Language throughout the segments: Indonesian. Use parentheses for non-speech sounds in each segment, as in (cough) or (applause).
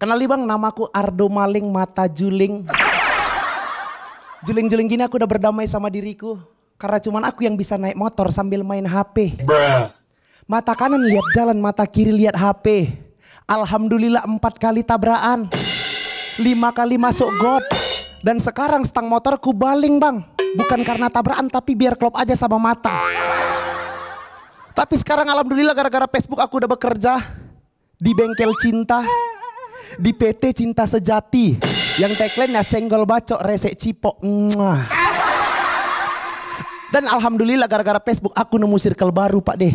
Kenali bang, namaku Ardo Maling Mata Juling. Juling-juling gini aku udah berdamai sama diriku. Karena cuman aku yang bisa naik motor sambil main HP. Mata kanan lihat jalan, mata kiri lihat HP. Alhamdulillah empat kali tabrakan. Lima kali masuk got. Dan sekarang stang motorku baling bang. Bukan karena tabrakan tapi biar klop aja sama mata. Tapi sekarang alhamdulillah gara-gara Facebook aku udah bekerja. Di bengkel cinta di PT Cinta Sejati yang tagline-nya senggol bacok resek cipok. Mwah. Dan alhamdulillah gara-gara Facebook aku nemu circle baru Pak deh.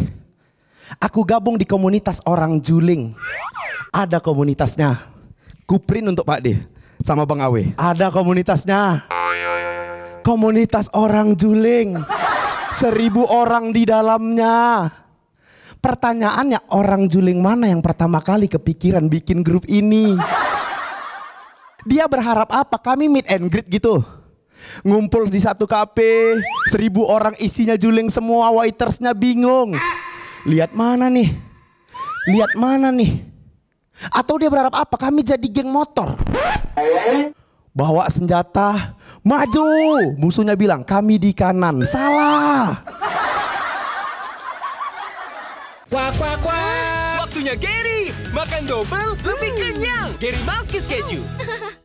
Aku gabung di komunitas orang juling. Ada komunitasnya. Kuprin untuk Pak deh sama Bang Awe. Ada komunitasnya. Komunitas orang juling. Seribu orang di dalamnya. Pertanyaannya orang juling mana yang pertama kali kepikiran bikin grup ini? Dia berharap apa? Kami meet and greet gitu. Ngumpul di satu kafe, seribu orang isinya juling semua, waitersnya bingung. Lihat mana nih? Lihat mana nih? Atau dia berharap apa? Kami jadi geng motor. Bawa senjata, maju. Musuhnya bilang, kami di kanan. Salah kuah kuah kuah. Waktunya Gary. Makan double lebih hmm. kenyang. Gary Malkis Keju. (laughs)